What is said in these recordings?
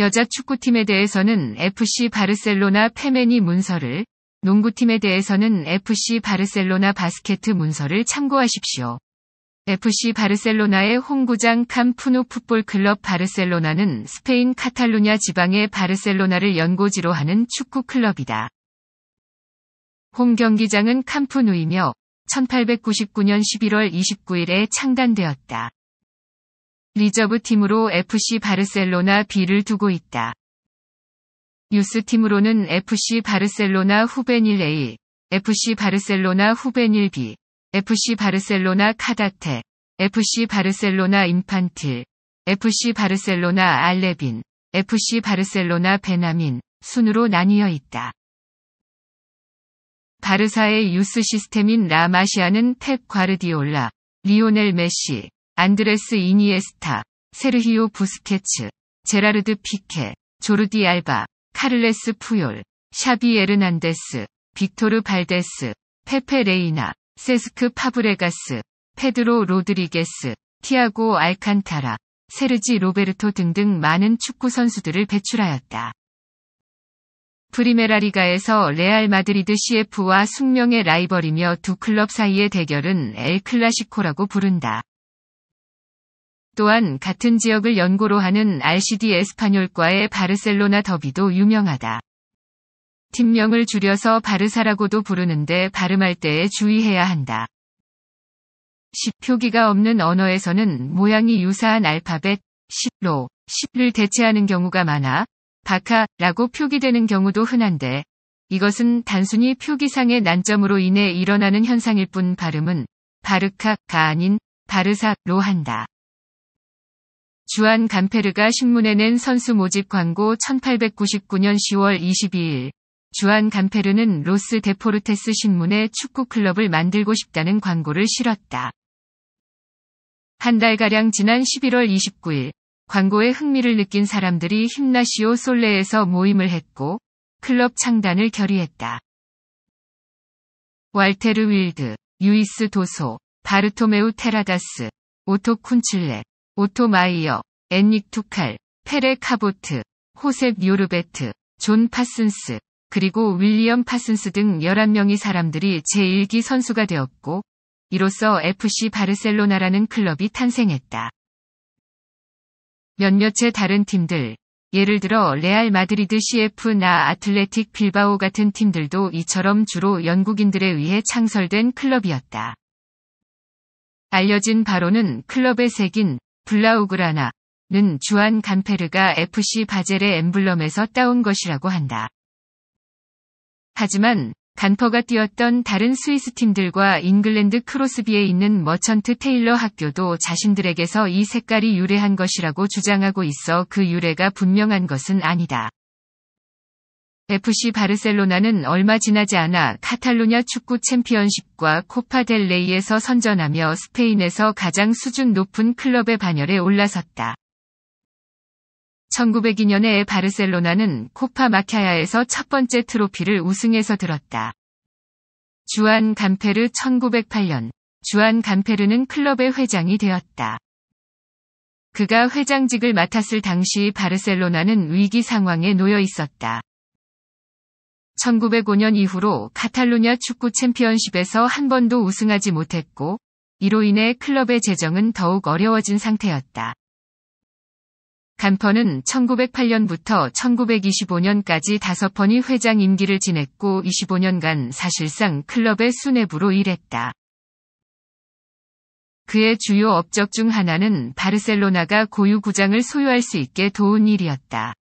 여자 축구팀에 대해서는 FC 바르셀로나 페메니 문서를, 농구팀에 대해서는 FC 바르셀로나 바스케트 문서를 참고하십시오. FC 바르셀로나의 홍구장캄푸누 풋볼 클럽 바르셀로나는 스페인 카탈루냐 지방의 바르셀로나를 연고지로 하는 축구 클럽이다. 홈 경기장은 캄푸누이며 1899년 11월 29일에 창단되었다. 리저브 팀으로 FC 바르셀로나 B를 두고 있다. 유스 팀으로는 FC 바르셀로나 후베닐 A, FC 바르셀로나 후베닐 B, FC 바르셀로나 카다테, FC 바르셀로나 임판틸 FC 바르셀로나 알레빈, FC 바르셀로나 베나민 순으로 나뉘어 있다. 바르사의 유스 시스템인 라마시아는 펩 과르디올라, 리오넬 메시, 안드레스 이니에스타, 세르히오 부스케츠, 제라르드 피케, 조르디 알바, 카를레스 푸욜, 샤비 에르난데스, 빅토르 발데스, 페페 레이나, 세스크 파브레가스, 페드로 로드리게스, 티아고 알칸타라, 세르지 로베르토 등등 많은 축구 선수들을 배출하였다. 프리메라 리가에서 레알 마드리드 CF와 숙명의 라이벌이며 두 클럽 사이의 대결은 엘 클라시코라고 부른다. 또한 같은 지역을 연고로 하는 RCD 에스파뇰과의 바르셀로나 더비도 유명하다. 팀명을 줄여서 바르사라고도 부르는데 발음할 때에 주의해야 한다. 10 표기가 없는 언어에서는 모양이 유사한 알파벳 10로 10을 대체하는 경우가 많아 바카라고 표기되는 경우도 흔한데 이것은 단순히 표기상의 난점으로 인해 일어나는 현상일 뿐 발음은 바르카가 아닌 바르사로 한다. 주한 간페르가 신문에 낸 선수 모집 광고 1899년 10월 22일 주한 간페르는 로스 데포르테스 신문에 축구 클럽을 만들고 싶다는 광고를 실었다. 한 달가량 지난 11월 29일 광고에 흥미를 느낀 사람들이 힘나시오 솔레에서 모임을 했고 클럽 창단을 결의했다. 왈테르 윌드, 유이스 도소, 바르토메우 테라다스, 오토 쿤칠레, 오토 마이어, 엔릭 투칼, 페레 카보트, 호셉 요르베트, 존 파슨스, 그리고 윌리엄 파슨스 등 11명의 사람들이 제1기 선수가 되었고, 이로써 FC 바르셀로나라는 클럽이 탄생했다. 몇몇의 다른 팀들, 예를 들어 레알 마드리드 CF나 아틀레틱 빌바오 같은 팀들도 이처럼 주로 영국인들에 의해 창설된 클럽이었다. 알려진 바로는 클럽의 색인 블라우그라나는 주한 간페르가 FC 바젤의 엠블럼에서 따온 것이라고 한다. 하지만 간퍼가 뛰었던 다른 스위스 팀들과 잉글랜드 크로스비에 있는 머천트 테일러 학교도 자신들에게서 이 색깔이 유래한 것이라고 주장하고 있어 그 유래가 분명한 것은 아니다. FC 바르셀로나는 얼마 지나지 않아 카탈루냐 축구 챔피언십과 코파 델 레이에서 선전하며 스페인에서 가장 수준 높은 클럽의 반열에 올라섰다. 1902년에 바르셀로나는 코파 마카야에서 첫 번째 트로피를 우승해서 들었다. 주안 간페르 1908년 주안 간페르는 클럽의 회장이 되었다. 그가 회장직을 맡았을 당시 바르셀로나는 위기 상황에 놓여 있었다. 1905년 이후로 카탈루냐 축구 챔피언십에서 한 번도 우승하지 못했고 이로 인해 클럽의 재정은 더욱 어려워진 상태였다. 간퍼는 1908년부터 1925년까지 다섯 번이 회장 임기를 지냈고 25년간 사실상 클럽의 수뇌부로 일했다. 그의 주요 업적 중 하나는 바르셀로나가 고유 구장을 소유할 수 있게 도운 일이었다.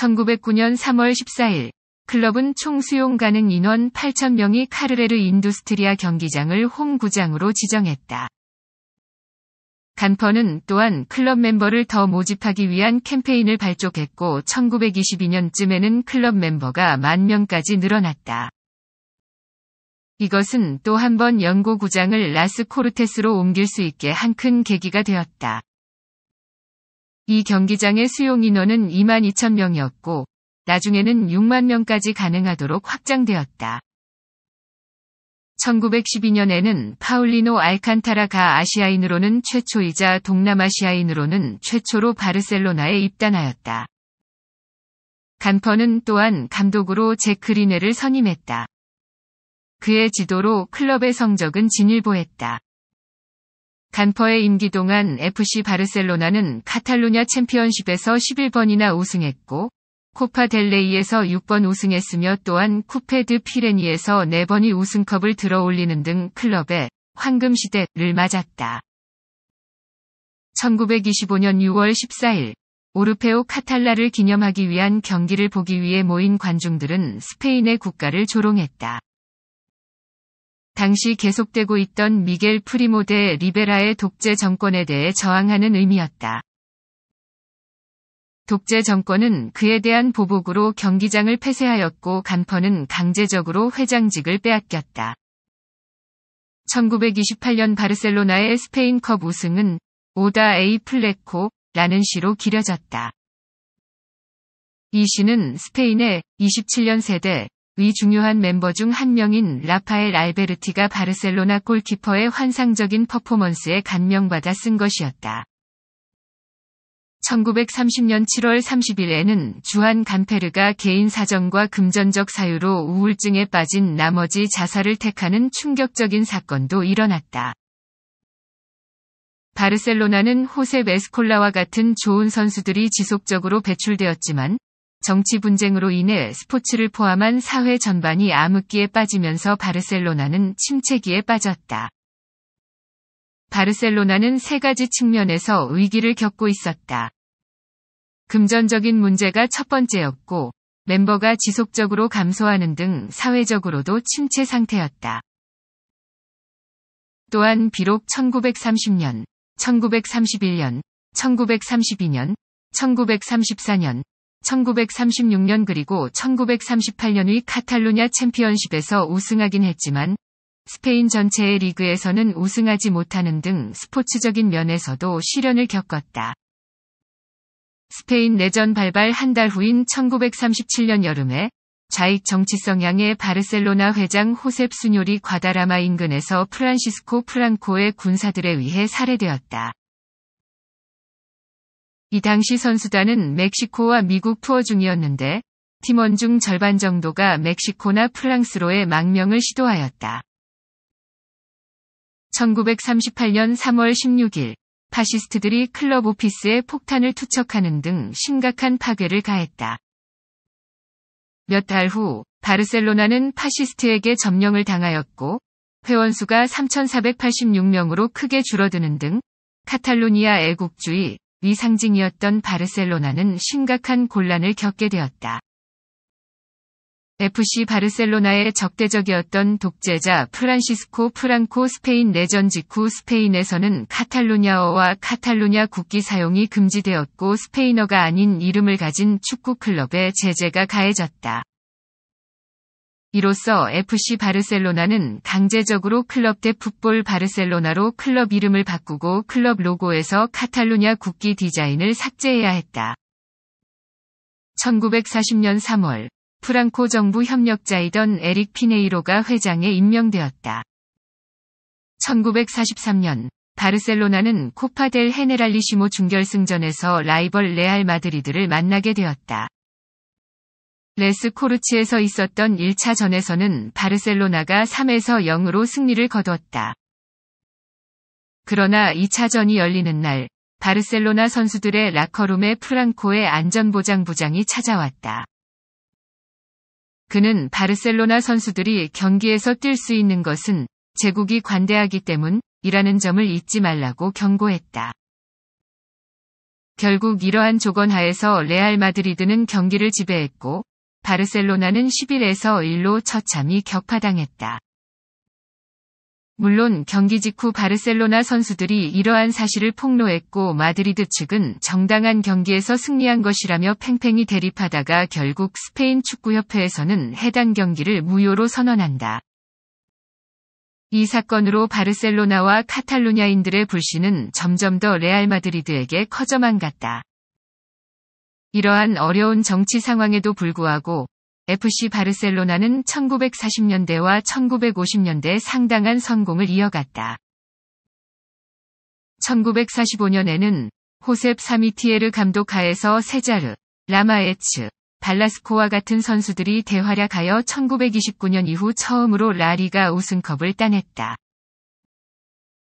1909년 3월 14일 클럽은 총 수용 가능 인원 8,000명이 카르레르 인두스트리아 경기장을 홈구장으로 지정했다. 간퍼는 또한 클럽 멤버를 더 모집하기 위한 캠페인을 발족했고 1922년쯤에는 클럽 멤버가 만 명까지 늘어났다. 이것은 또 한 번 연고 구장을 라스 코르테스로 옮길 수 있게 한 큰 계기가 되었다. 이 경기장의 수용 인원은 2만 2천 명이었고 나중에는 6만 명까지 가능하도록 확장되었다. 1912년에는 파울리노 알칸타라가 아시아인으로는 최초이자 동남아시아인으로는 최초로 바르셀로나에 입단하였다. 간퍼는 또한 감독으로 제크리네를 선임했다. 그의 지도로 클럽의 성적은 진일보했다. 간퍼의 임기 동안 FC 바르셀로나는 카탈루냐 챔피언십에서 11번이나 우승했고 코파 델레이에서 6번 우승했으며 또한 쿠페드 피레니에서 4번이 우승컵을 들어 올리는 등 클럽의 황금시대를 맞았다. 1925년 6월 14일 오르페오 카탈라를 기념하기 위한 경기를 보기 위해 모인 관중들은 스페인의 국가를 조롱했다. 당시 계속되고 있던 미겔 프리모 데 리베라의 독재 정권에 대해 저항하는 의미였다. 독재 정권은 그에 대한 보복으로 경기장을 폐쇄하였고 간퍼는 강제적으로 회장직을 빼앗겼다. 1928년 바르셀로나의 스페인컵 우승은 오다 에이 플레코라는 시로 길어졌다. 이 시는 스페인의 27년 세대 위 중요한 멤버 중 한 명인 라파엘 알베르티가 바르셀로나 골키퍼의 환상적인 퍼포먼스에 감명받아 쓴 것이었다. 1930년 7월 30일에는 주한 간페르가 개인 사정과 금전적 사유로 우울증에 빠진 나머지 자살을 택하는 충격적인 사건도 일어났다. 바르셀로나는 호세 베스콜라와 같은 좋은 선수들이 지속적으로 배출되었지만 정치 분쟁으로 인해 스포츠를 포함한 사회 전반이 암흑기에 빠지면서 바르셀로나는 침체기에 빠졌다. 바르셀로나는 세 가지 측면에서 위기를 겪고 있었다. 금전적인 문제가 첫 번째였고, 멤버가 지속적으로 감소하는 등 사회적으로도 침체 상태였다. 또한 비록 1930년, 1931년, 1932년, 1934년, 1936년 그리고 1938년의 카탈로냐 챔피언십에서 우승하긴 했지만 스페인 전체의 리그에서는 우승하지 못하는 등 스포츠적인 면에서도 시련을 겪었다. 스페인 내전 발발 한 달 후인 1937년 여름에 좌익 정치 성향의 바르셀로나 회장 호셉 수뇰리 과다라마 인근에서 프란시스코 프랑코의 군사들에 의해 살해되었다. 이 당시 선수단은 멕시코와 미국 투어 중이었는데 팀원 중 절반 정도가 멕시코나 프랑스로의 망명을 시도하였다. 1938년 3월 16일 파시스트들이 클럽 오피스에 폭탄을 투척하는 등 심각한 파괴를 가했다. 몇 달 후 바르셀로나는 파시스트에게 점령을 당하였고 회원수가 3,486명으로 크게 줄어드는 등 카탈로니아 애국주의, 이 상징이었던 바르셀로나는 심각한 곤란을 겪게 되었다. FC 바르셀로나의 적대적이었던 독재자 프란시스코 프랑코 스페인 내전 직후 스페인에서는 카탈루냐어와 카탈루냐 국기 사용이 금지되었고 스페인어가 아닌 이름을 가진 축구 클럽에 제재가 가해졌다. 이로써 FC 바르셀로나는 강제적으로 클럽 대 풋볼 바르셀로나로 클럽 이름을 바꾸고 클럽 로고에서 카탈루냐 국기 디자인을 삭제해야 했다. 1940년 3월 프랑코 정부 협력자이던 에릭 피네이로가 회장에 임명되었다. 1943년 바르셀로나는 코파 델 헤네랄리시모 중결승전에서 라이벌 레알 마드리드를 만나게 되었다. 레스코르치에서 있었던 1차전에서는 바르셀로나가 3에서 0으로 승리를 거두었다. 그러나 2차전이 열리는 날 바르셀로나 선수들의 라커룸에 프랑코의 안전보장부장이 찾아왔다. 그는 바르셀로나 선수들이 경기에서 뛸 수 있는 것은 제국이 관대하기 때문이라는 점을 잊지 말라고 경고했다. 결국 이러한 조건하에서 레알 마드리드는 경기를 지배했고 바르셀로나는 1 0일에서 1로 처참히 격파당했다. 물론 경기 직후 바르셀로나 선수들이 이러한 사실을 폭로했고 마드리드 측은 정당한 경기에서 승리한 것이라며 팽팽히 대립하다가 결국 스페인 축구협회에서는 해당 경기를 무효로 선언한다. 이 사건으로 바르셀로나와 카탈루냐인들의 불신은 점점 더 레알 마드리드에게 커져만 갔다. 이러한 어려운 정치 상황에도 불구하고 FC 바르셀로나는 1940년대와 1950년대 상당한 성공을 이어갔다. 1945년에는 호셉 사미티에르 감독 하에서 세자르, 라마에츠, 발라스코와 같은 선수들이 대활약하여 1929년 이후 처음으로 라리가 우승컵을 따냈다.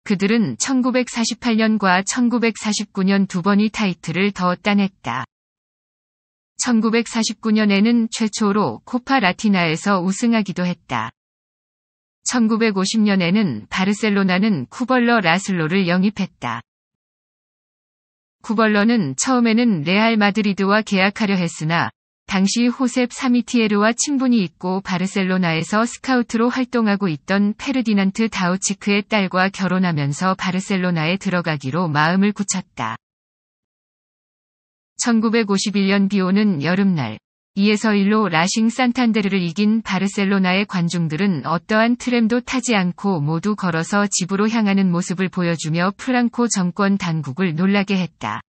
그들은 1948년과 1949년 두 번의 타이틀을 더 따냈다. 1949년에는 최초로 코파 라티나에서 우승하기도 했다. 1950년에는 바르셀로나는 쿠벌러 라슬로를 영입했다. 쿠벌러는 처음에는 레알 마드리드와 계약하려 했으나 당시 호셉 사미티에르와 친분이 있고 바르셀로나에서 스카우트로 활동하고 있던 페르디난트 다우치크의 딸과 결혼하면서 바르셀로나에 들어가기로 마음을 굳혔다. 1951년 비오는 여름날 2에서 1로 라싱 산탄데르를 이긴 바르셀로나의 관중들은 어떠한 트램도 타지 않고 모두 걸어서 집으로 향하는 모습을 보여주며 프랑코 정권 당국을 놀라게 했다.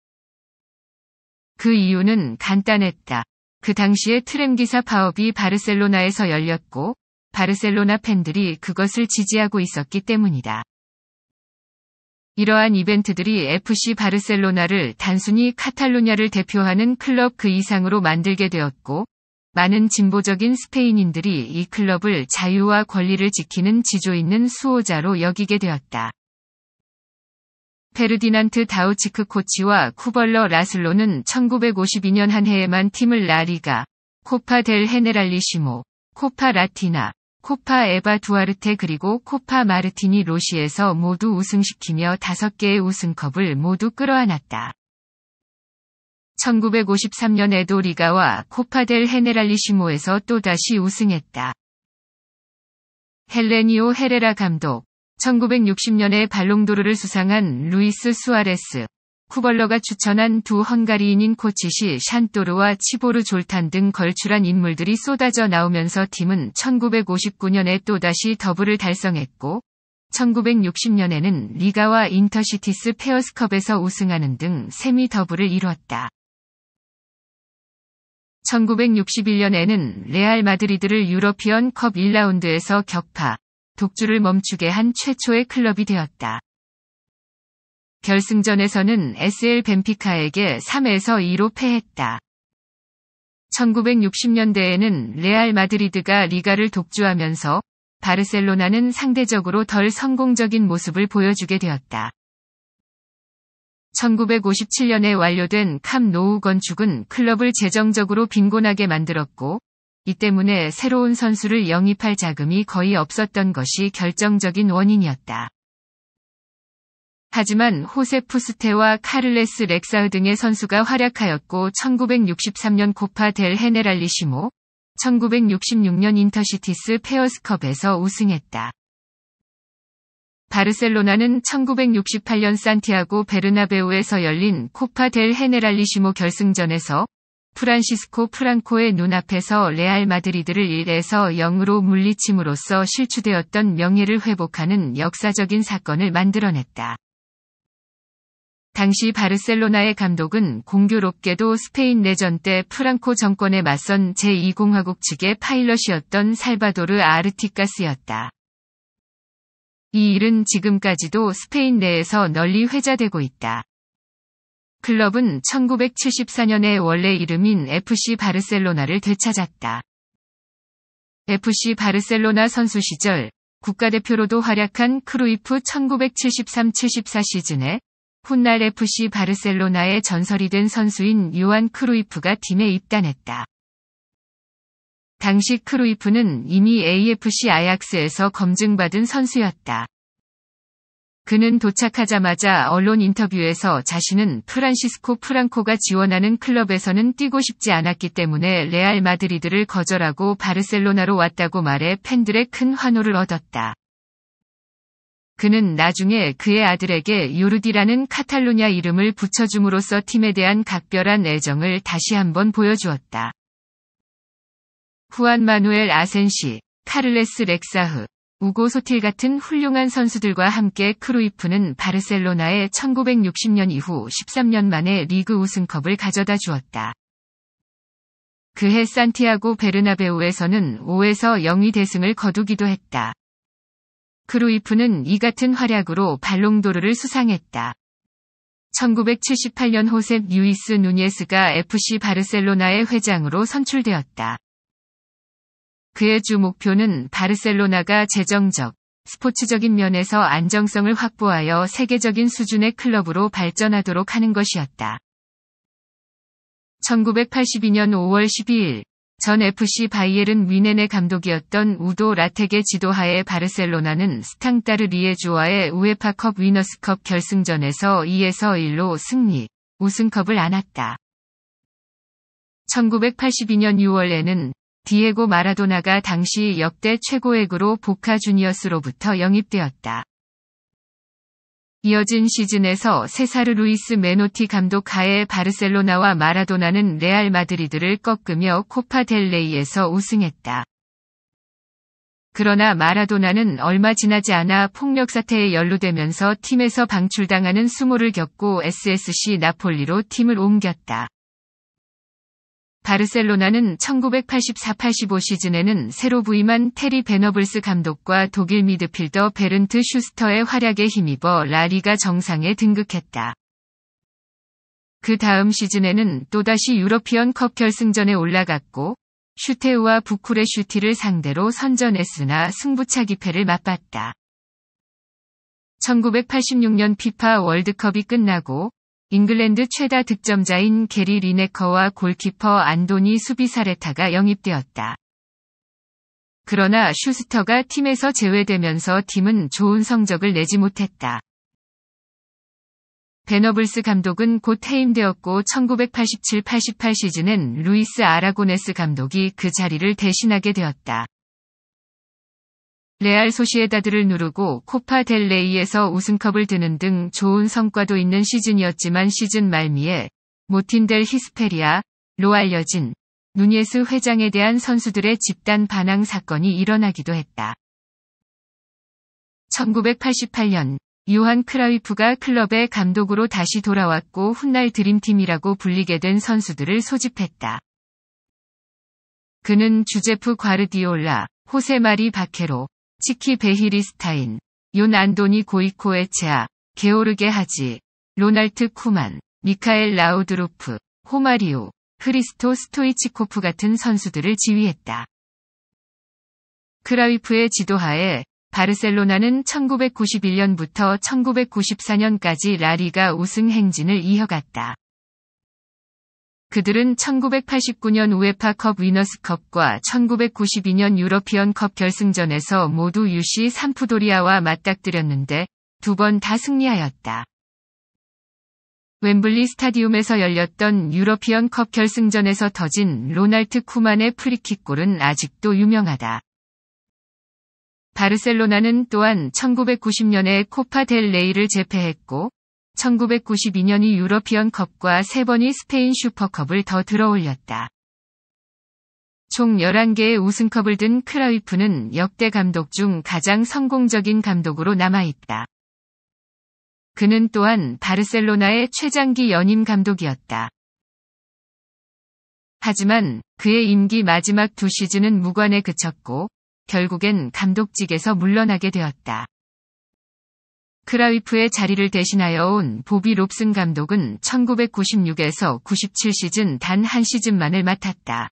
그 이유는 간단했다. 그 당시에 트램기사 파업이 바르셀로나에서 열렸고 바르셀로나 팬들이 그것을 지지하고 있었기 때문이다. 이러한 이벤트들이 FC 바르셀로나를 단순히 카탈루냐를 대표하는 클럽 그 이상으로 만들게 되었고, 많은 진보적인 스페인인들이 이 클럽을 자유와 권리를 지키는 지조 있는 수호자로 여기게 되었다. 페르디난트 다우치크 코치와 쿠벌러 라슬로는 1952년 한 해에만 팀을 라리가, 코파 델 헤네랄리시모, 코파 라티나, 코파 에바 두아르테 그리고 코파 마르티니 로시에서 모두 우승시키며 5개의 우승컵을 모두 끌어안았다. 1953년 에도 리가와 코파델 헤네랄리시모에서 또다시 우승했다. 헬레니오 헤레라 감독, 1960년에 발롱도르를 수상한 루이스 수아레스, 쿠벌러가 추천한 두 헝가리인인 코치시 샨토르와 치보르 졸탄 등 걸출한 인물들이 쏟아져 나오면서 팀은 1959년에 또다시 더블을 달성했고 1960년에는 리가와 인터시티스 페어스컵에서 우승하는 등 세미 더블을 이뤘다. 1961년에는 레알 마드리드를 유러피언 컵 1라운드에서 격파, 독주를 멈추게 한 최초의 클럽이 되었다. 결승전에서는 SL 벤피카에게 3에서 2로 패했다. 1960년대에는 레알 마드리드가 리가를 독주하면서 바르셀로나는 상대적으로 덜 성공적인 모습을 보여주게 되었다. 1957년에 완료된 캄 노우 건축은 클럽을 재정적으로 빈곤하게 만들었고, 이 때문에 새로운 선수를 영입할 자금이 거의 없었던 것이 결정적인 원인이었다. 하지만 호세푸스테와 카를레스 렉사우 등의 선수가 활약하였고 1963년 코파 델 헤네랄리시모, 1966년 인터시티스 페어스컵에서 우승했다. 바르셀로나는 1968년 산티아고 베르나베우에서 열린 코파 델 헤네랄리시모 결승전에서 프란시스코 프랑코의 눈앞에서 레알 마드리드를 1에서 0으로 물리침으로써 실추되었던 명예를 회복하는 역사적인 사건을 만들어냈다. 당시 바르셀로나의 감독은 공교롭게도 스페인 내전 때 프랑코 정권에 맞선 제2공화국 측의 파일럿이었던 살바도르 아르티카스였다. 이 일은 지금까지도 스페인 내에서 널리 회자되고 있다. 클럽은 1974년에 원래 이름인 FC 바르셀로나를 되찾았다. FC 바르셀로나 선수 시절 국가대표로도 활약한 크루이프 1973-74 시즌에 훗날 FC 바르셀로나의 전설이 된 선수인 요한 크루이프가 팀에 입단했다. 당시 크루이프는 이미 AFC 아약스에서 검증받은 선수였다. 그는 도착하자마자 언론 인터뷰에서 자신은 프란시스코 프랑코가 지원하는 클럽에서는 뛰고 싶지 않았기 때문에 레알 마드리드를 거절하고 바르셀로나로 왔다고 말해 팬들의 큰 환호를 얻었다. 그는 나중에 그의 아들에게 요르디라는 카탈로냐 이름을 붙여줌으로써 팀에 대한 각별한 애정을 다시 한번 보여주었다. 후안 마누엘 아센시, 카를레스 렉사흐, 우고 소틸 같은 훌륭한 선수들과 함께 크루이프는 바르셀로나에 1960년 이후 13년 만에 리그 우승컵을 가져다 주었다. 그해 산티아고 베르나베우에서는 5에서 0위 대승을 거두기도 했다. 크루이프는 이 같은 활약으로 발롱도르를 수상했다. 1978년 호셉 유이스 누니에스가 FC 바르셀로나의 회장으로 선출되었다. 그의 주 목표는 바르셀로나가 재정적, 스포츠적인 면에서 안정성을 확보하여 세계적인 수준의 클럽으로 발전하도록 하는 것이었다. 1982년 5월 12일 전 FC 바이에른 위넨의 감독이었던 우도 라텍의 지도하에 바르셀로나는 스탕따르 리에주와의 우에파컵 위너스컵 결승전에서 2에서 1로 승리, 우승컵을 안았다. 1982년 6월에는 디에고 마라도나가 당시 역대 최고액으로 보카 주니어스로부터 영입되었다. 이어진 시즌에서 세사르 루이스 메노티 감독 하에 바르셀로나와 마라도나는 레알 마드리드를 꺾으며 코파 델레이에서 우승했다. 그러나 마라도나는 얼마 지나지 않아 폭력 사태에 연루되면서 팀에서 방출당하는 수모를 겪고 SSC 나폴리로 팀을 옮겼다. 바르셀로나는 1984-85 시즌에는 새로 부임한 테리 베너블스 감독과 독일 미드필더 베른트 슈스터의 활약에 힘입어 라리가 정상에 등극했다. 그 다음 시즌에는 또다시 유러피언 컵 결승전에 올라갔고 슈테우와 부쿠레 슈티를 상대로 선전했으나 승부차 기패를 맛봤다. 1986년 피파 월드컵이 끝나고 잉글랜드 최다 득점자인 게리 리네커와 골키퍼 안도니 수비사레타가 영입되었다. 그러나 슈스터가 팀에서 제외되면서 팀은 좋은 성적을 내지 못했다. 베너블스 감독은 곧 해임되었고 1987-88 시즌엔 루이스 아라고네스 감독이 그 자리를 대신하게 되었다. 레알 소시에다드를 누르고 코파 델 레이에서 우승컵을 드는 등 좋은 성과도 있는 시즌이었지만 시즌 말미에 모틴델 히스페리아, 로 알려진 누니에스 회장에 대한 선수들의 집단 반항 사건이 일어나기도 했다. 1988년 요한 크라위프가 클럽의 감독으로 다시 돌아왔고 훗날 드림팀이라고 불리게 된 선수들을 소집했다. 그는 주제프 과르디올라, 호세 마리 바케로, 치키 베히리스타인, 욘 안도니 고이코의 제아, 게오르게 하지, 로날트 쿠만, 미카엘 라우드로프, 호마리오, 크리스토 스토이치코프 같은 선수들을 지휘했다. 크라위프의 지도하에 바르셀로나는 1991년부터 1994년까지 라리가 우승 행진을 이어갔다. 그들은 1989년 우에파컵 위너스컵과 1992년 유러피언컵 결승전에서 모두 UC 산푸도리아와 맞닥뜨렸는데 두 번 다 승리하였다. 웸블리 스타디움에서 열렸던 유러피언컵 결승전에서 터진 로날트 쿠만의 프리킥골은 아직도 유명하다. 바르셀로나는 또한 1990년에 코파 델 레이를 제패했고 1992년이 유러피언컵과 세번이 스페인 슈퍼컵을 더 들어올렸다. 총 11개의 우승컵을 든 크라이프는 역대 감독 중 가장 성공적인 감독으로 남아있다. 그는 또한 바르셀로나의 최장기 연임 감독이었다. 하지만 그의 임기 마지막 두 시즌은 무관에 그쳤고 결국엔 감독직에서 물러나게 되었다. 크라위프의 자리를 대신하여 온 보비 롭슨 감독은 1996에서 97 시즌 단 한 시즌만을 맡았다.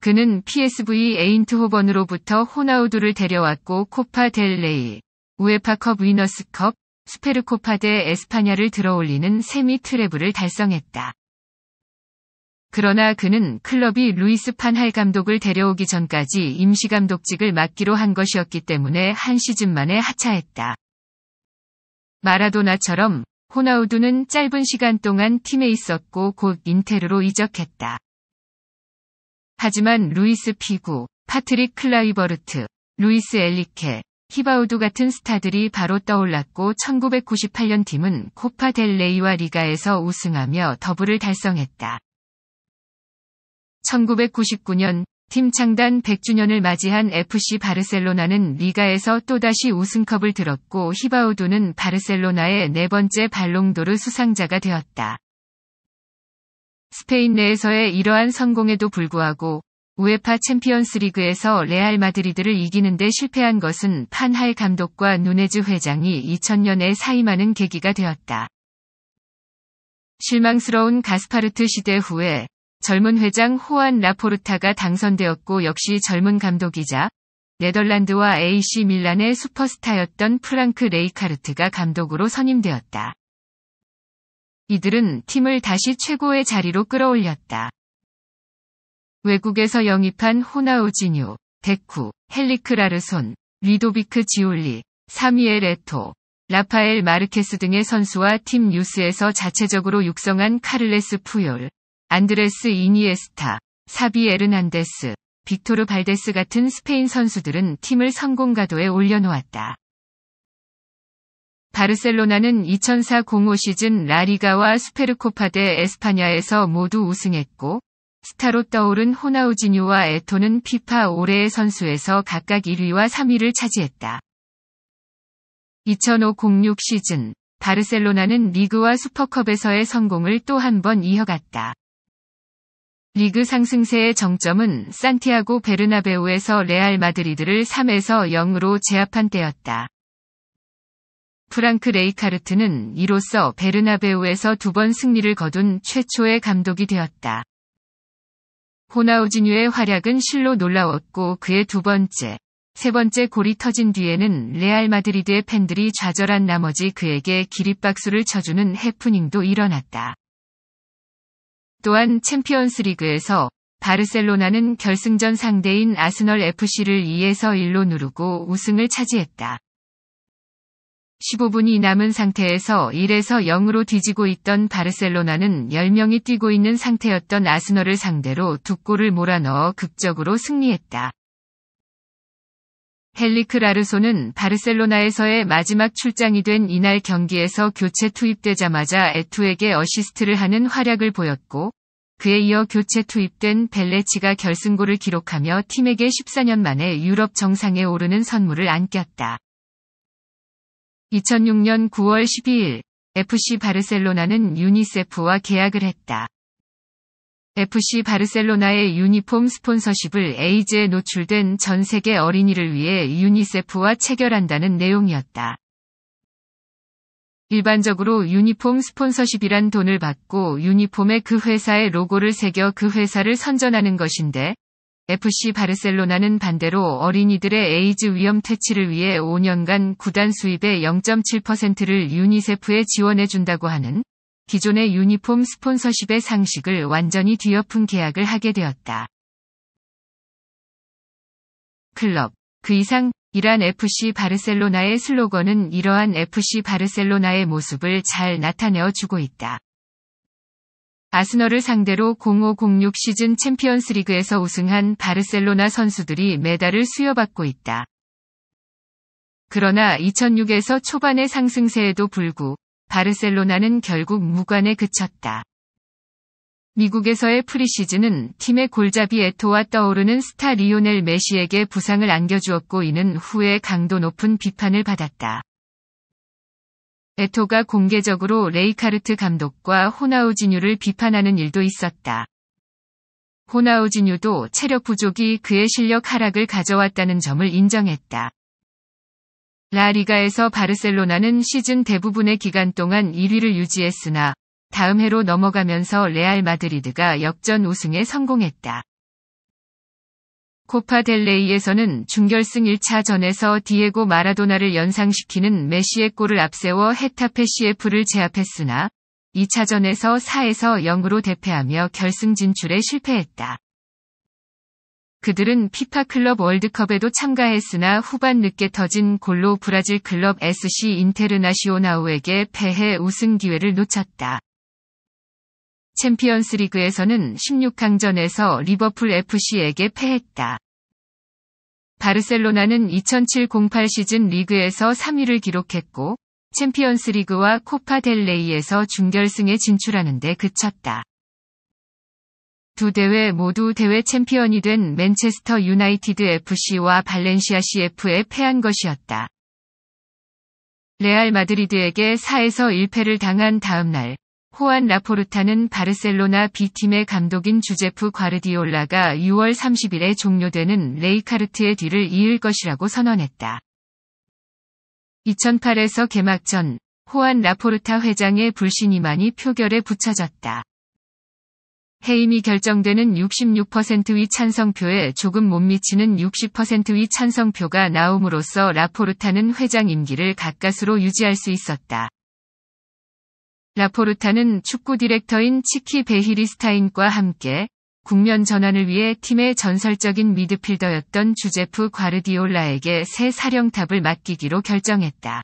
그는 PSV 에인트호번으로부터 호나우두를 데려왔고 코파 델 레이, 우에파컵 위너스컵, 스페르코파 대 에스파냐를 들어올리는 세미 트레블을 달성했다. 그러나 그는 클럽이 루이스 판할 감독을 데려오기 전까지 임시감독직을 맡기로 한 것이었기 때문에 한 시즌 만에 하차했다. 마라도나처럼 호나우두는 짧은 시간 동안 팀에 있었고 곧 인테르로 이적했다. 하지만 루이스 피구, 파트릭 클라이버르트, 루이스 엘리케, 히바우두 같은 스타들이 바로 떠올랐고 1998년 팀은 코파 델 레이와 리가에서 우승하며 더블을 달성했다. 1999년 팀 창단 100주년을 맞이한 FC 바르셀로나는 리가에서 또다시 우승컵을 들었고 히바우도는 바르셀로나의 네 번째 발롱도르 수상자가 되었다. 스페인 내에서의 이러한 성공에도 불구하고 우에파 챔피언스 리그에서 레알 마드리드를 이기는데 실패한 것은 판할 감독과 누네즈 회장이 2000년에 사임하는 계기가 되었다. 실망스러운 가스파르트 시대 후에 젊은 회장 호안 라포르타가 당선되었고 역시 젊은 감독이자 네덜란드와 AC 밀란의 슈퍼스타였던 프랑크 레이카르트가 감독으로 선임되었다. 이들은 팀을 다시 최고의 자리로 끌어올렸다. 외국에서 영입한 호나우지뉴, 데쿠, 헬리크라르손, 리도비크 지올리, 사미엘 에토, 라파엘 마르케스 등의 선수와 팀 뉴스에서 자체적으로 육성한 카를레스 푸욜, 안드레스 이니에스타, 사비 에르난데스, 빅토르 발데스 같은 스페인 선수들은 팀을 성공 가도에 올려놓았다. 바르셀로나는 2004-05 시즌 라리가와 스페르코파 대 에스파냐에서 모두 우승했고 스타로 떠오른 호나우지뉴와 에토는 피파 올해의 선수에서 각각 1위와 3위를 차지했다. 2005-06 시즌 바르셀로나는 리그와 수퍼컵에서의 성공을 또 한 번 이어갔다. 리그 상승세의 정점은 산티아고 베르나베우에서 레알 마드리드를 3에서 0으로 제압한 때였다. 프랑크 레이카르트는 이로써 베르나베우에서 두 번 승리를 거둔 최초의 감독이 되었다. 호나우지뉴의 활약은 실로 놀라웠고 그의 두 번째, 세 번째 골이 터진 뒤에는 레알 마드리드의 팬들이 좌절한 나머지 그에게 기립박수를 쳐주는 해프닝도 일어났다. 또한 챔피언스 리그에서 바르셀로나는 결승전 상대인 아스널 FC를 2에서 1로 누르고 우승을 차지했다. 15분이 남은 상태에서 1에서 0으로 뒤지고 있던 바르셀로나는 10명이 뛰고 있는 상태였던 아스널을 상대로 두 골을 몰아넣어 극적으로 승리했다. 헬리크 라르소는 바르셀로나에서의 마지막 출장이 된 이날 경기에서 교체 투입되자마자 에투에게 어시스트를 하는 활약을 보였고 그에 이어 교체 투입된 벨레치가 결승골을 기록하며 팀에게 14년 만에 유럽 정상에 오르는 선물을 안겼다. 2006년 9월 12일 FC 바르셀로나는 유니세프와 계약을 했다. FC 바르셀로나의 유니폼 스폰서십을 에이즈에 노출된 전 세계 어린이를 위해 유니세프와 체결한다는 내용이었다. 일반적으로 유니폼 스폰서십이란 돈을 받고 유니폼에 그 회사의 로고를 새겨 그 회사를 선전하는 것인데, FC 바르셀로나는 반대로 어린이들의 에이즈 위험 퇴치를 위해 5년간 구단 수입의 0.7%를 유니세프에 지원해준다고 하는 기존의 유니폼 스폰서십의 상식을 완전히 뒤엎은 계약을 하게 되었다. 클럽, 그 이상, 이란 FC 바르셀로나의 슬로건은 이러한 FC 바르셀로나의 모습을 잘 나타내어 주고 있다. 아스널을 상대로 0506 시즌 챔피언스 리그에서 우승한 바르셀로나 선수들이 메달을 수여받고 있다. 그러나 2006에서 초반의 상승세에도 불구 바르셀로나는 결국 무관에 그쳤다. 미국에서의 프리시즌은 팀의 골잡이 에토와 떠오르는 스타 리오넬 메시에게 부상을 안겨주었고 이는 후에 강도 높은 비판을 받았다. 에토가 공개적으로 레이카르트 감독과 호나우지뉴를 비판하는 일도 있었다. 호나우지뉴도 체력 부족이 그의 실력 하락을 가져왔다는 점을 인정했다. 라리가에서 바르셀로나는 시즌 대부분의 기간 동안 1위를 유지했으나 다음 해로 넘어가면서 레알 마드리드가 역전 우승에 성공했다. 코파 델레이에서는 중결승 1차전에서 디에고 마라도나를 연상시키는 메시의 골을 앞세워 헤타페 CF를 제압했으나 2차전에서 4에서 0으로 대패하며 결승 진출에 실패했다. 그들은 피파클럽 월드컵에도 참가했으나 후반 늦게 터진 골로 브라질 클럽 SC 인테르나시오나우에게 패해 우승 기회를 놓쳤다. 챔피언스 리그에서는 16강전에서 리버풀 FC에게 패했다. 바르셀로나는 2007-08 시즌 리그에서 3위를 기록했고 챔피언스 리그와 코파 델레이에서 중결승에 진출하는 데 그쳤다. 두 대회 모두 대회 챔피언이 된 맨체스터 유나이티드 FC와 발렌시아 CF에 패한 것이었다. 레알 마드리드에게 4에서 1패를 당한 다음 날, 호안 라포르타는 바르셀로나 B팀의 감독인 주제프 과르디올라가 6월 30일에 종료되는 레이카르트의 뒤를 이을 것이라고 선언했다. 2008에서 개막전, 호안 라포르타 회장의 불신이많이 표결에 붙여졌다. 해임이 결정되는 6 6의 찬성표에 조금 못 미치는 6 0의 찬성표가 나옴으로써 라포르타는 회장 임기를 가까스로 유지할 수 있었다. 라포르타는 축구 디렉터인 치키 베히리스타인과 함께 국면 전환을 위해 팀의 전설적인 미드필더였던 주제프 과르디올라에게 새 사령탑을 맡기기로 결정했다.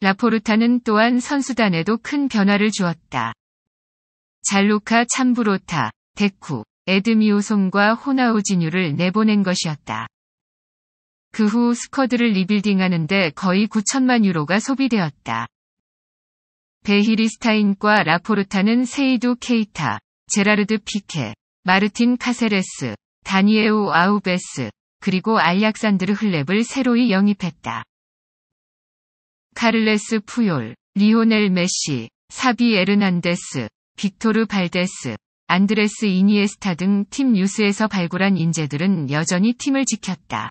라포르타는 또한 선수단에도 큰 변화를 주었다. 잘루카 참브로타, 데쿠, 에드미오송과 호나우지뉴를 내보낸 것이었다. 그 후 스쿼드를 리빌딩하는데 거의 9천만 유로가 소비되었다. 베히리스타인과 라포르타는 세이두 케이타, 제라르드 피케, 마르틴 카세레스, 다니에우 아우베스, 그리고 알약산드르 흘렙을 새로이 영입했다. 카를레스 푸욜, 리오넬 메시, 사비 에르난데스, 빅토르 발데스, 안드레스 이니에스타 등 팀 뉴스에서 발굴한 인재들은 여전히 팀을 지켰다.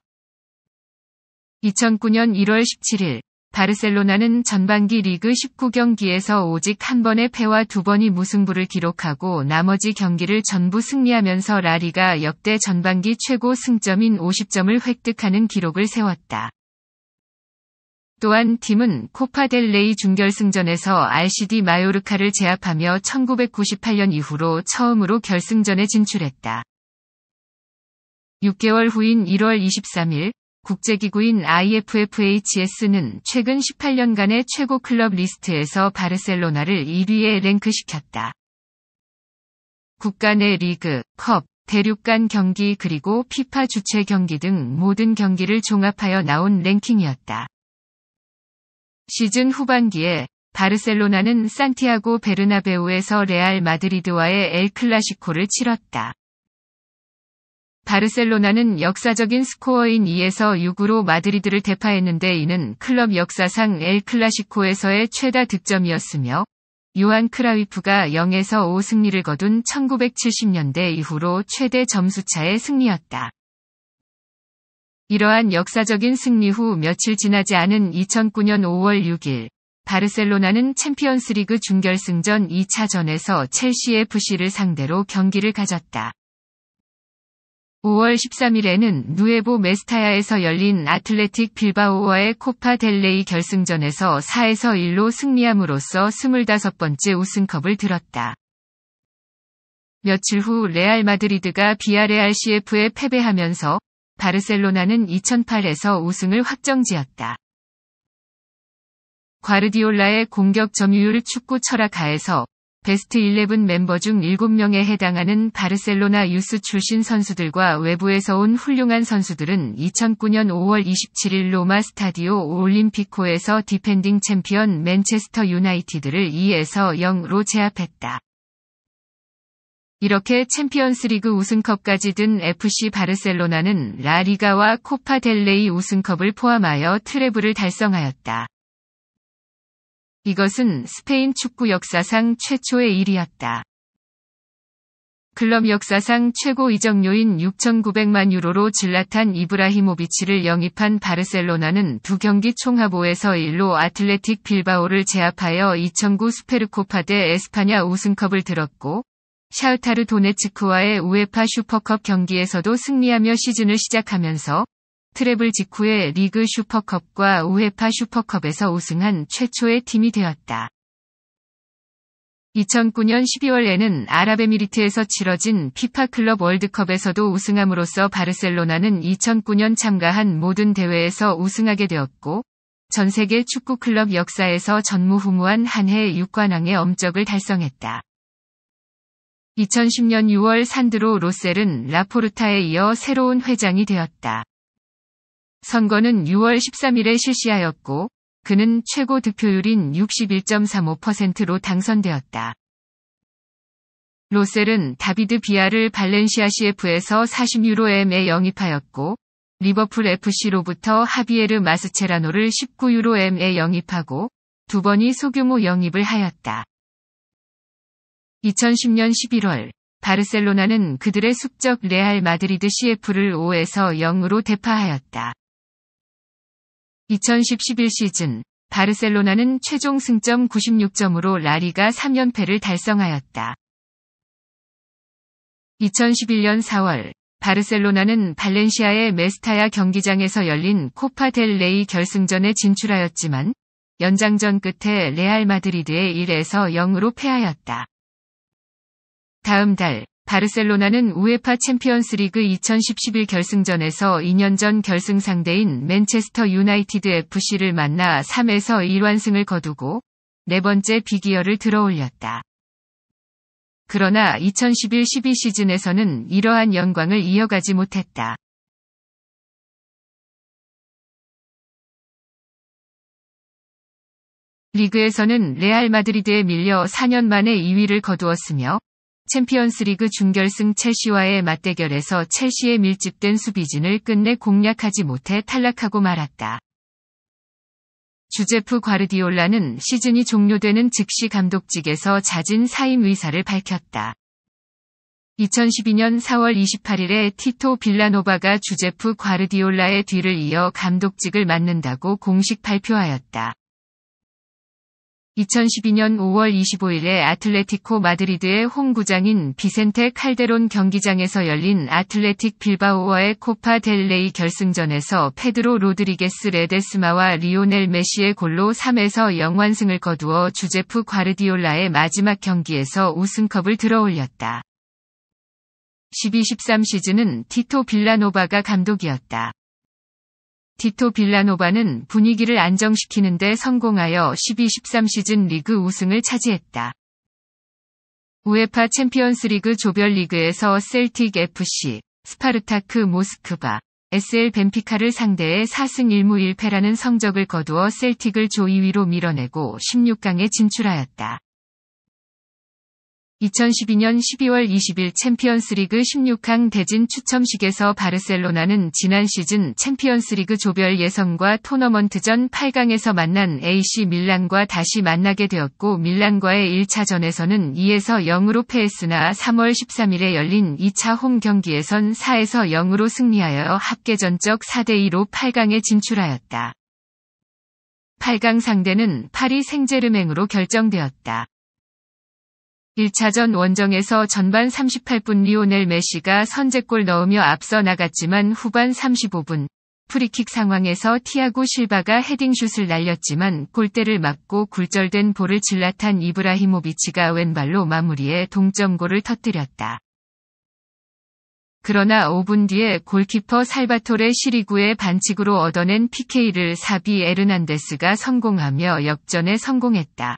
2009년 1월 17일, 바르셀로나는 전반기 리그 19경기에서 오직 한 번의 패와 두 번이 무승부를 기록하고 나머지 경기를 전부 승리하면서 라리가 역대 전반기 최고 승점인 50점을 획득하는 기록을 세웠다. 또한 팀은 코파델레이 중결승전에서 RCD 마요르카를 제압하며 1998년 이후로 처음으로 결승전에 진출했다. 6개월 후인 1월 23일 국제기구인 IFFHS는 최근 18년간의 최고 클럽 리스트에서 바르셀로나를 1위에 랭크시켰다. 국가 내 리그, 컵, 대륙 간 경기 그리고 피파 주최 경기 등 모든 경기를 종합하여 나온 랭킹이었다. 시즌 후반기에 바르셀로나는 산티아고 베르나베우에서 레알 마드리드와의 엘 클라시코를 치렀다. 바르셀로나는 역사적인 스코어인 2에서 6으로 마드리드를 대파했는데 이는 클럽 역사상 엘 클라시코에서의 최다 득점이었으며 요한 크라위프가 0에서 5 승리를 거둔 1970년대 이후로 최대 점수차의 승리였다. 이러한 역사적인 승리 후 며칠 지나지 않은 2009년 5월 6일 바르셀로나는 챔피언스리그 중결승전 2차전에서 첼시 FC를 상대로 경기를 가졌다. 5월 13일에는 누에보 메스타야에서 열린 아틀레틱 빌바오와의 코파 델레이 결승전에서 4에서 1로 승리함으로써 25번째 우승컵을 들었다. 며칠 후 레알 마드리드가 비아레알 CF에 패배하면서 바르셀로나는 2008에서 우승을 확정지었다. 과르디올라의 공격 점유율 축구 철학하에서 베스트 11 멤버 중 7명에 해당하는 바르셀로나 유스 출신 선수들과 외부에서 온 훌륭한 선수들은 2009년 5월 27일 로마 스타디오 올림피코에서 디펜딩 챔피언 맨체스터 유나이티드를 2에서 0로 제압했다. 이렇게 챔피언스리그 우승컵까지 든 FC 바르셀로나는 라리가와 코파 델레이 우승컵을 포함하여 트레블을 달성하였다. 이것은 스페인 축구 역사상 최초의 일이었다. 클럽 역사상 최고 이적료인 6,900만 유로로 질라탄 이브라히모비치를 영입한 바르셀로나는 두 경기 총합 5에서 1로 아틀레틱 빌바오를 제압하여 2009 스페르코파 대 에스파냐 우승컵을 들었고 샤흐타르 도네츠크와의 우에파 슈퍼컵 경기에서도 승리하며 시즌을 시작하면서 트래블 직후에 리그 슈퍼컵과 우에파 슈퍼컵에서 우승한 최초의 팀이 되었다. 2009년 12월에는 아랍에미리트에서 치러진 피파 클럽 월드컵에서도 우승함으로써 바르셀로나는 2009년 참가한 모든 대회에서 우승하게 되었고 전 세계 축구 클럽 역사에서 전무후무한 한 해의 육관왕의 엄적을 달성했다. 2010년 6월 산드로 로셀은 라포르타에 이어 새로운 회장이 되었다. 선거는 6월 13일에 실시하였고 그는 최고 득표율인 61.35%로 당선되었다. 로셀은 다비드 비아를 발렌시아 CF에서 40유로M에 영입하였고 리버풀 FC로부터 하비에르 마스체라노를 19유로M에 영입하고 두 번이 소규모 영입을 하였다. 2010년 11월 바르셀로나는 그들의 숙적 레알 마드리드 CF를 5에서 0으로 대파하였다. 2 0 1 1 1 시즌 바르셀로나는 최종 승점 96점으로 라리가 3연패를 달성하였다. 2011년 4월 바르셀로나는 발렌시아의 메스타야 경기장에서 열린 코파 델 레이 결승전에 진출하였지만 연장전 끝에 레알 마드리드의 1에서 0으로 패하였다. 다음 달 바르셀로나는 우에파 챔피언스리그 2011 결승전에서 2년 전 결승 상대인 맨체스터 유나이티드 FC를 만나 3에서 1완승을 거두고 네 번째 비기어를 들어올렸다. 그러나 2011-12 시즌에서는 이러한 영광을 이어가지 못했다. 리그에서는 레알 마드리드에 밀려 4년 만에 2위를 거두었으며 챔피언스리그 준결승 첼시와의 맞대결에서 첼시의 밀집된 수비진을 끝내 공략하지 못해 탈락하고 말았다. 주제프 과르디올라는 시즌이 종료되는 즉시 감독직에서 자진 사임 의사를 밝혔다. 2012년 4월 28일에 티토 빌라노바가 주제프 과르디올라의 뒤를 이어 감독직을 맡는다고 공식 발표하였다. 2012년 5월 25일에 아틀레티코 마드리드의 홈구장인 비센테 칼데론 경기장에서 열린 아틀레틱 빌바오와의 코파 델레이 결승전에서 페드로 로드리게스 레데스마와 리오넬 메시의 골로 3에서 0완승을 거두어 주제프 과르디올라의 마지막 경기에서 우승컵을 들어올렸다. 12-13 시즌은 티토 빌라노바가 감독이었다. 디토 빌라노바는 분위기를 안정시키는데 성공하여 12-13 시즌 리그 우승을 차지했다. 우에파 챔피언스리그 조별리그에서 셀틱 FC, 스파르타크 모스크바, SL 벤피카를 상대해 4승 1무 1패라는 성적을 거두어 셀틱을 조 2위로 밀어내고 16강에 진출하였다. 2012년 12월 20일 챔피언스리그 16강 대진 추첨식에서 바르셀로나는 지난 시즌 챔피언스리그 조별 예선과 토너먼트전 8강에서 만난 AC 밀란과 다시 만나게 되었고 밀란과의 1차전에서는 2에서 0으로 패했으나 3월 13일에 열린 2차 홈 경기에선 4에서 0으로 승리하여 합계전적 4대2로 8강에 진출하였다. 8강 상대는 파리 생제르맹으로 결정되었다. 1차전 원정에서 전반 38분 리오넬 메시가 선제골 넣으며 앞서 나갔지만 후반 35분 프리킥 상황에서 티아고 실바가 헤딩슛을 날렸지만 골대를 막고 굴절된 볼을 질라탄 이브라히모비치가 왼발로 마무리해 동점골을 터뜨렸다. 그러나 5분 뒤에 골키퍼 살바토레 시리구의 반칙으로 얻어낸 PK를 사비 에르난데스가 성공하며 역전에 성공했다.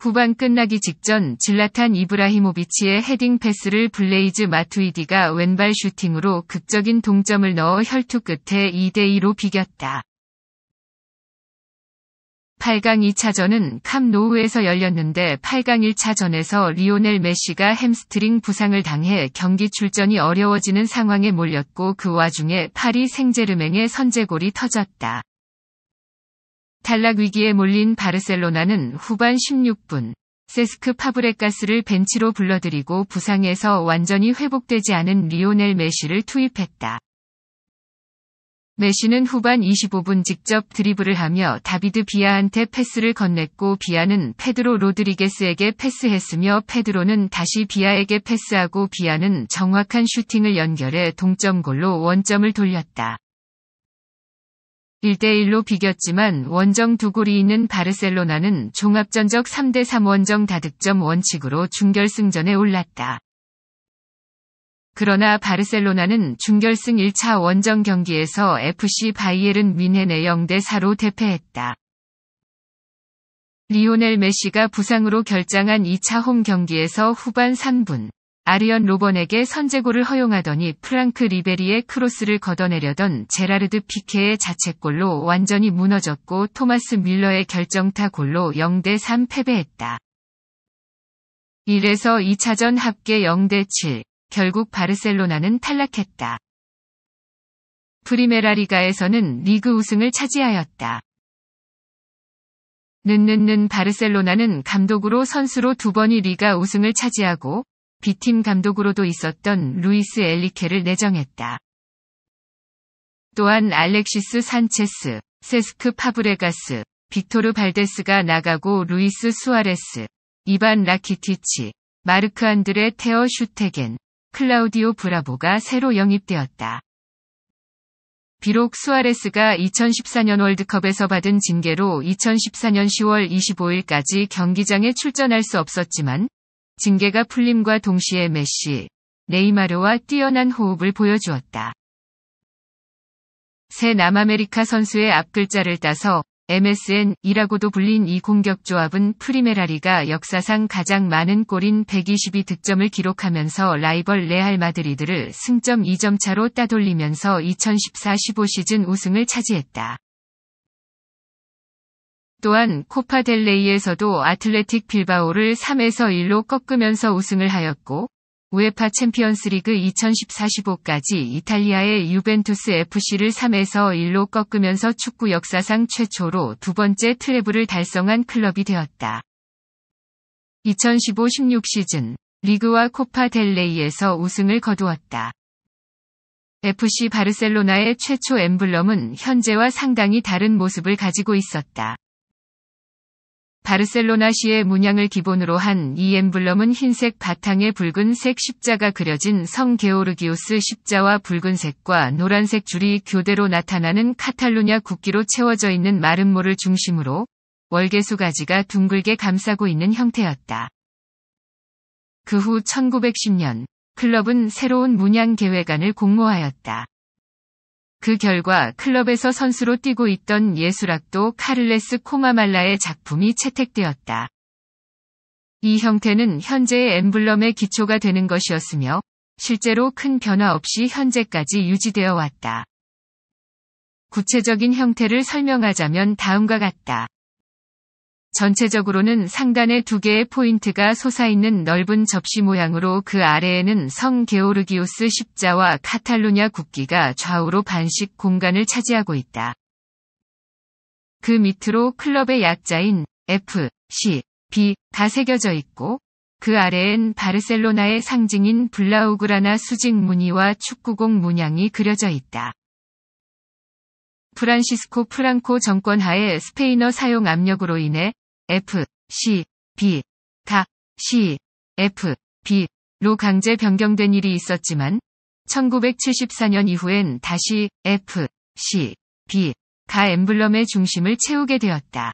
후반 끝나기 직전 질라탄 이브라히모비치의 헤딩 패스를 블레이즈 마투이디가 왼발 슈팅으로 극적인 동점을 넣어 혈투 끝에 2대2로 비겼다. 8강 2차전은 캄노우에서 열렸는데 8강 1차전에서 리오넬 메시가 햄스트링 부상을 당해 경기 출전이 어려워지는 상황에 몰렸고 그 와중에 파리 생제르맹의 선제골이 터졌다. 탈락 위기에 몰린 바르셀로나는 후반 16분 세스크 파브레가스를 벤치로 불러들이고 부상에서 완전히 회복되지 않은 리오넬 메시를 투입했다. 메시는 후반 25분 직접 드리블을 하며 다비드 비아한테 패스를 건넸고 비아는 페드로 로드리게스에게 패스했으며 페드로는 다시 비아에게 패스하고 비아는 정확한 슈팅을 연결해 동점골로 원점을 돌렸다. 1대1로 비겼지만 원정 두 골이 있는 바르셀로나는 종합전적 3대3 원정 다득점 원칙으로 중결승전에 올랐다. 그러나 바르셀로나는 중결승 1차 원정 경기에서 FC 바이에른 뮌헨에 0대4로 대패했다. 리오넬 메시가 부상으로 결장한 2차 홈 경기에서 후반 3분 아르연 로번에게 선제골을 허용하더니 프랑크 리베리의 크로스를 걷어내려던 제라르드 피케의 자책골로 완전히 무너졌고 토마스 밀러의 결정타 골로 0대3 패배했다. 1래서 2차전 합계 0대7, 결국 바르셀로나는 탈락했다. 프리메라리가에서는 리그 우승을 차지하였다. 는는는 바르셀로나는 감독으로 선수로 두 번이 리가 우승을 차지하고 B팀 감독으로도 있었던 루이스 엘리케를 내정했다. 또한 알렉시스 산체스, 세스크 파브레가스, 빅토르 발데스가 나가고 루이스 수아레스, 이반 라키티치, 마르크 안드레 테어 슈테겐, 클라우디오 브라보가 새로 영입되었다. 비록 수아레스가 2014년 월드컵에서 받은 징계로 2014년 10월 25일까지 경기장에 출전할 수 없었지만 징계가 풀림과 동시에 메시, 네이마르와 뛰어난 호흡을 보여주었다. 새 남아메리카 선수의 앞글자를 따서 MSN이라고도 불린 이 공격 조합은 프리메라리가 역사상 가장 많은 골인 122 득점을 기록하면서 라이벌 레알 마드리드를 승점 2점 차로 따돌리면서 2014-15 시즌 우승을 차지했다. 또한 코파델레이에서도 아틀레틱 빌바오를 3에서 1로 꺾으면서 우승을 하였고 우에파 챔피언스리그 2014-15까지 이탈리아의 유벤투스 FC를 3에서 1로 꺾으면서 축구 역사상 최초로 두 번째 트래블을 달성한 클럽이 되었다. 2015-16 시즌 리그와 코파 델레이에서 우승을 거두었다. FC 바르셀로나의 최초 엠블럼은 현재와 상당히 다른 모습을 가지고 있었다. 바르셀로나 시의 문양을 기본으로 한 이 엠블럼은 흰색 바탕에 붉은색 십자가 그려진 성 게오르기오스 십자와 붉은색과 노란색 줄이 교대로 나타나는 카탈루냐 국기로 채워져 있는 마름 모를 중심으로 월계수 가지가 둥글게 감싸고 있는 형태였다. 그 후 1910년 클럽은 새로운 문양 계획안을 공모하였다. 그 결과 클럽에서 선수로 뛰고 있던 예술학도 카를레스 코마말라의 작품이 채택되었다. 이 형태는 현재의 엠블럼의 기초가 되는 것이었으며 실제로 큰 변화 없이 현재까지 유지되어 왔다. 구체적인 형태를 설명하자면 다음과 같다. 전체적으로는 상단에 두 개의 포인트가 솟아있는 넓은 접시 모양으로 그 아래에는 성 게오르기우스 십자와 카탈루냐 국기가 좌우로 반씩 공간을 차지하고 있다. 그 밑으로 클럽의 약자인 F, C, B가 새겨져 있고 그 아래엔 바르셀로나의 상징인 블라우그라나 수직 무늬와 축구공 문양이 그려져 있다. 프란시스코 프랑코 정권 하에 스페인어 사용 압력으로 인해 F, C, B, 다, C, F, B로 강제 변경된 일이 있었지만 1974년 이후엔 다시 F, C, B, 가 엠블럼의 중심을 채우게 되었다.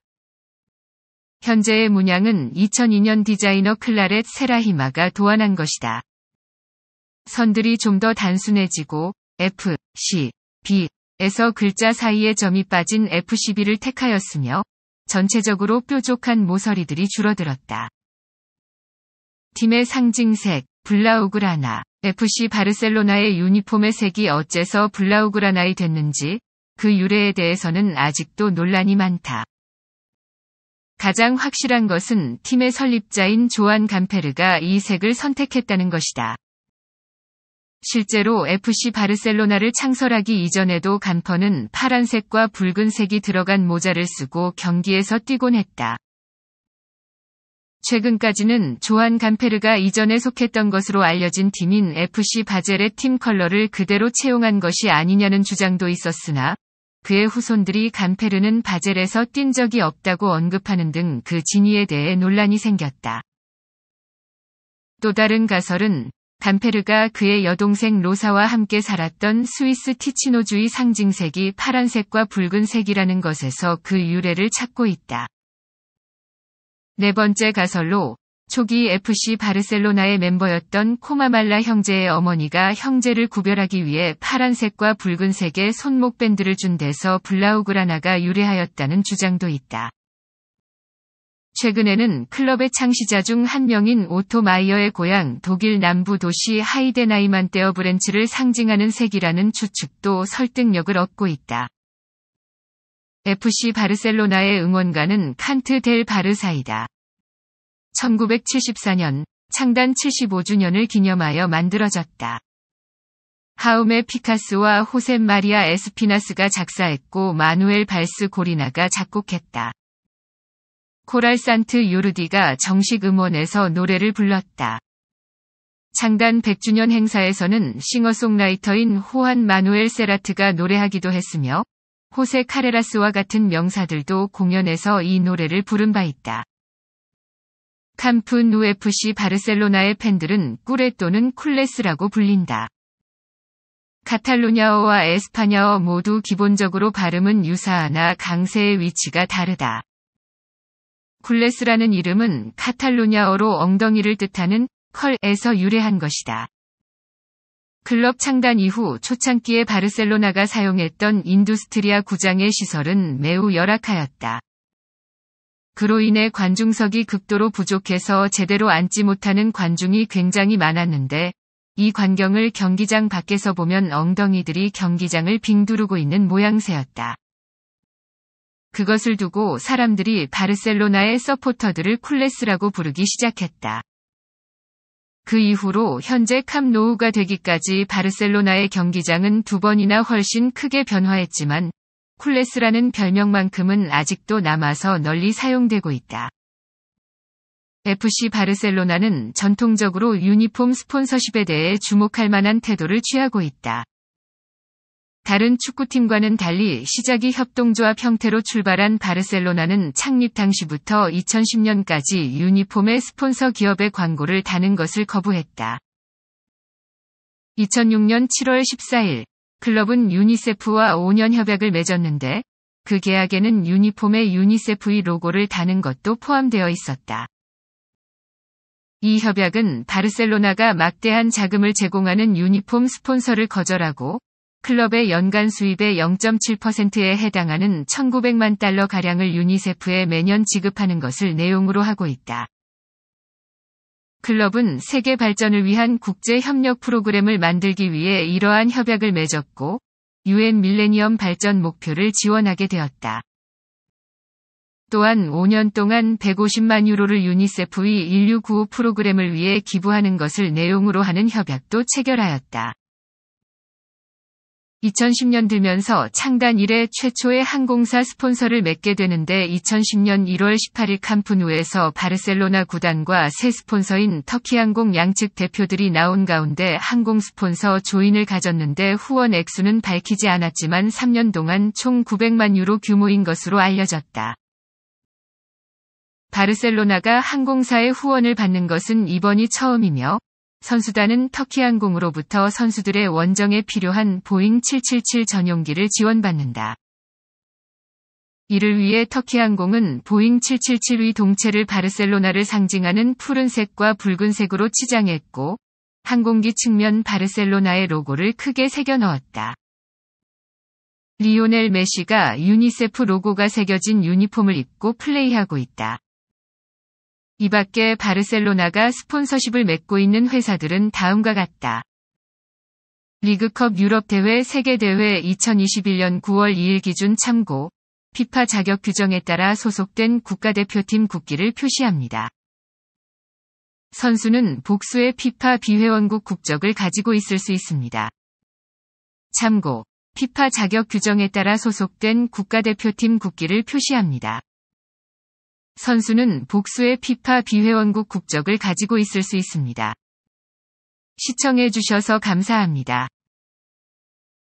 현재의 문양은 2002년 디자이너 클라렛 세라히마가 도안한 것이다. 선들이 좀 더 단순해지고 F, C, B에서 글자 사이에 점이 빠진 f C, b 를 택하였으며 전체적으로 뾰족한 모서리들이 줄어들었다. 팀의 상징색, 블라우그라나, FC 바르셀로나의 유니폼의 색이 어째서 블라우그라나이 됐는지 그 유래에 대해서는 아직도 논란이 많다. 가장 확실한 것은 팀의 설립자인 조안 감페르가 이 색을 선택했다는 것이다. 실제로 FC 바르셀로나를 창설하기 이전에도 간퍼는 파란색과 붉은색이 들어간 모자를 쓰고 경기에서 뛰곤 했다. 최근까지는 조한 간페르가 이전에 속했던 것으로 알려진 팀인 FC 바젤의 팀 컬러를 그대로 채용한 것이 아니냐는 주장도 있었으나 그의 후손들이 간페르는 바젤에서 뛴 적이 없다고 언급하는 등 그 진위에 대해 논란이 생겼다. 또 다른 가설은 담페르가 그의 여동생 로사와 함께 살았던 스위스 티치노주의 상징색이 파란색과 붉은색이라는 것에서 그 유래를 찾고 있다. 네 번째 가설로 초기 FC 바르셀로나의 멤버였던 코마말라 형제의 어머니가 형제를 구별하기 위해 파란색과 붉은색의 손목 밴드를 준 데서 블라우그라나가 유래하였다는 주장도 있다. 최근에는 클럽의 창시자 중 한 명인 오토 마이어의 고향 독일 남부 도시 하이데나이만 떼어 브랜치를 상징하는 색이라는 추측도 설득력을 얻고 있다. FC 바르셀로나의 응원가는 칸트 델 바르사이다. 1974년 창단 75주년을 기념하여 만들어졌다. 하움의 피카스와 호세 마리아 에스피나스가 작사했고 마누엘 발스 고리나가 작곡했다. 코랄산트 요르디가 정식 음원에서 노래를 불렀다. 창단 100주년 행사에서는 싱어송라이터인 호한 마누엘 세라트가 노래하기도 했으며 호세 카레라스와 같은 명사들도 공연에서 이 노래를 부른 바 있다. 캄프 누 FC 바르셀로나의 팬들은 꿀레 또는 쿨레스라고 불린다. 카탈루냐어와 에스파냐어 모두 기본적으로 발음은 유사하나 강세의 위치가 다르다. 굴레스라는 이름은 카탈로냐어로 엉덩이를 뜻하는 컬에서 유래한 것이다. 클럽 창단 이후 초창기에 바르셀로나가 사용했던 인두스트리아 구장의 시설은 매우 열악하였다. 그로 인해 관중석이 극도로 부족해서 제대로 앉지 못하는 관중이 굉장히 많았는데 이 광경을 경기장 밖에서 보면 엉덩이들이 경기장을 빙두르고 있는 모양새였다. 그것을 두고 사람들이 바르셀로나의 서포터들을 쿨레스라고 부르기 시작했다. 그 이후로 현재 캄노우가 되기까지 바르셀로나의 경기장은 두 번이나 훨씬 크게 변화했지만 쿨레스라는 별명만큼은 아직도 남아서 널리 사용되고 있다. FC 바르셀로나는 전통적으로 유니폼 스폰서십에 대해 주목할 만한 태도를 취하고 있다. 다른 축구팀과는 달리 시작이 협동조합 형태로 출발한 바르셀로나는 창립 당시부터 2010년까지 유니폼의 스폰서 기업의 광고를 다는 것을 거부했다. 2006년 7월 14일, 클럽은 유니세프와 5년 협약을 맺었는데 그 계약에는 유니폼의 유니세프의 로고를 다는 것도 포함되어 있었다. 이 협약은 바르셀로나가 막대한 자금을 제공하는 유니폼 스폰서를 거절하고 클럽의 연간 수입의 0.7%에 해당하는 1900만 달러가량을 유니세프에 매년 지급하는 것을 내용으로 하고 있다. 클럽은 세계 발전을 위한 국제 협력 프로그램을 만들기 위해 이러한 협약을 맺었고, UN 밀레니엄 발전 목표를 지원하게 되었다. 또한 5년 동안 150만 유로를 유니세프의 인류 구호 프로그램을 위해 기부하는 것을 내용으로 하는 협약도 체결하였다. 2010년 들면서 창단 이래 최초의 항공사 스폰서를 맺게 되는데 2010년 1월 18일 캄프누에서 바르셀로나 구단과 새 스폰서인 터키항공 양측 대표들이 나온 가운데 항공 스폰서 조인을 가졌는데 후원 액수는 밝히지 않았지만 3년 동안 총 900만 유로 규모인 것으로 알려졌다. 바르셀로나가 항공사의 후원을 받는 것은 이번이 처음이며 선수단은 터키항공으로부터 선수들의 원정에 필요한 보잉 777 전용기를 지원받는다. 이를 위해 터키항공은 보잉 7 7 7 위 동체를 바르셀로나를 상징하는 푸른색과 붉은색으로 치장했고, 항공기 측면 바르셀로나의 로고를 크게 새겨 넣었다. 리오넬 메시가 유니세프 로고가 새겨진 유니폼을 입고 플레이하고 있다. 이 밖에 바르셀로나가 스폰서십을 맺고 있는 회사들은 다음과 같다. 리그컵 유럽대회 세계대회 2021년 9월 2일 기준 참고, 피파 자격 규정에 따라 소속된 국가대표팀 국기를 표시합니다. 선수는 복수의 피파 비회원국 국적을 가지고 있을 수 있습니다. 참고, 피파 자격 규정에 따라 소속된 국가대표팀 국기를 표시합니다. 선수는 복수의 피파 비회원국 국적을 가지고 있을 수 있습니다. 시청해주셔서 감사합니다.